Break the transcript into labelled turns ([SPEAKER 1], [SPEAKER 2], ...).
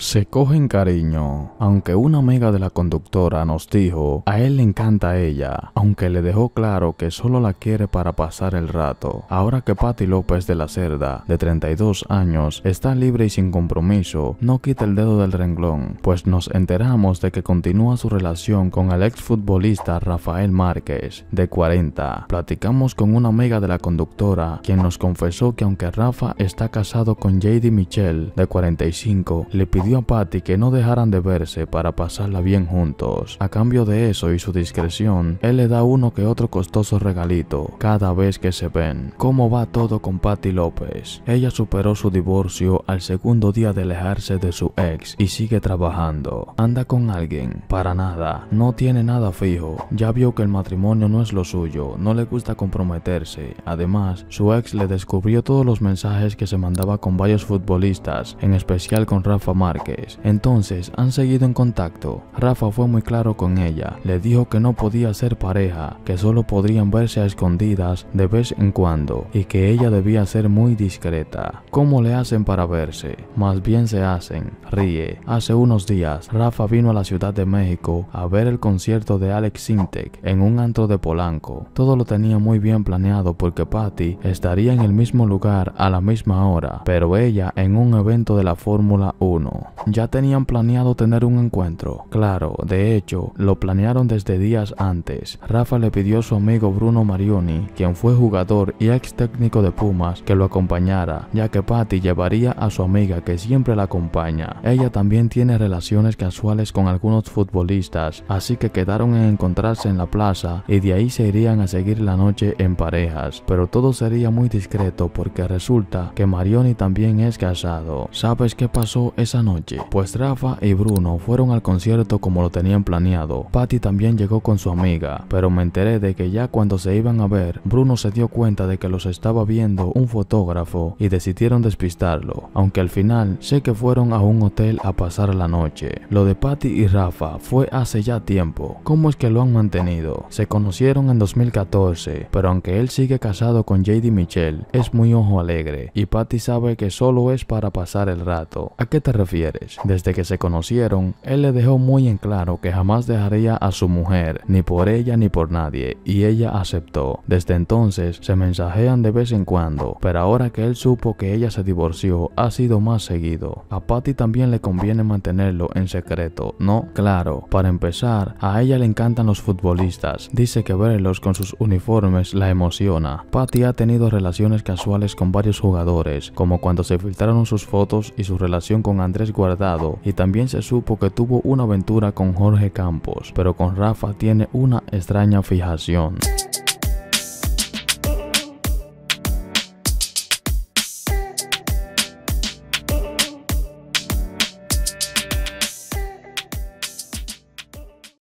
[SPEAKER 1] se cogen cariño, aunque una amiga de la conductora nos dijo, a él le encanta ella, aunque le dejó claro que solo la quiere para pasar el rato. Ahora que Patty López de la Cerda, de 32 años, está libre y sin compromiso, no quita el dedo del renglón, pues nos enteramos de que continúa su relación con el exfutbolista Rafael Márquez, de 40. Platicamos con una amiga de la conductora, quien nos confesó que aunque Rafa está casado con JD Michelle, de 45, le pidió pidió a Patty que no dejaran de verse para pasarla bien juntos. A cambio de eso y su discreción, él le da uno que otro costoso regalito cada vez que se ven. ¿Cómo va todo con Patty López? Ella superó su divorcio al segundo día de alejarse de su ex y sigue trabajando. ¿Anda con alguien? Para nada. No tiene nada fijo. Ya vio que el matrimonio no es lo suyo, no le gusta comprometerse. Además, su ex le descubrió todos los mensajes que se mandaba con varios futbolistas, en especial con Rafa Mar. Entonces han seguido en contacto. Rafa fue muy claro con ella, le dijo que no podía ser pareja, que solo podrían verse a escondidas de vez en cuando y que ella debía ser muy discreta. ¿Cómo le hacen para verse? Más bien se hacen, ríe. Hace unos días, Rafa vino a la Ciudad de México a ver el concierto de Alex Sintek en un antro de Polanco. Todo lo tenía muy bien planeado porque Patty estaría en el mismo lugar a la misma hora, pero ella en un evento de la Fórmula 1. Ya tenían planeado tener un encuentro. Claro, de hecho, lo planearon desde días antes. Rafa le pidió a su amigo Bruno Marioni, quien fue jugador y ex técnico de Pumas, que lo acompañara, ya que Patty llevaría a su amiga que siempre la acompaña. Ella también tiene relaciones casuales con algunos futbolistas, así que quedaron en encontrarse en la plaza y de ahí se irían a seguir la noche en parejas. Pero todo sería muy discreto porque resulta que Marioni también es casado. ¿Sabes qué pasó esa noche? pues Rafa y Bruno fueron al concierto como lo tenían planeado. Patty también llegó con su amiga, pero me enteré de que ya cuando se iban a ver, Bruno se dio cuenta de que los estaba viendo un fotógrafo y decidieron despistarlo, aunque al final sé que fueron a un hotel a pasar la noche. Lo de Patty y Rafa fue hace ya tiempo, ¿cómo es que lo han mantenido? Se conocieron en 2014, pero aunque él sigue casado con JD Michelle, es muy ojo alegre y Patty sabe que solo es para pasar el rato. ¿A qué te refieres? Desde que se conocieron, él le dejó muy en claro que jamás dejaría a su mujer, ni por ella ni por nadie, y ella aceptó. Desde entonces, se mensajean de vez en cuando, pero ahora que él supo que ella se divorció, ha sido más seguido. A Patty también le conviene mantenerlo en secreto, ¿no? Claro, para empezar, a ella le encantan los futbolistas, dice que verlos con sus uniformes la emociona. Patty ha tenido relaciones casuales con varios jugadores, como cuando se filtraron sus fotos y su relación con Andrés Guardado y también se supo que tuvo una aventura con Jorge Campos, pero con Rafa tiene una extraña fijación.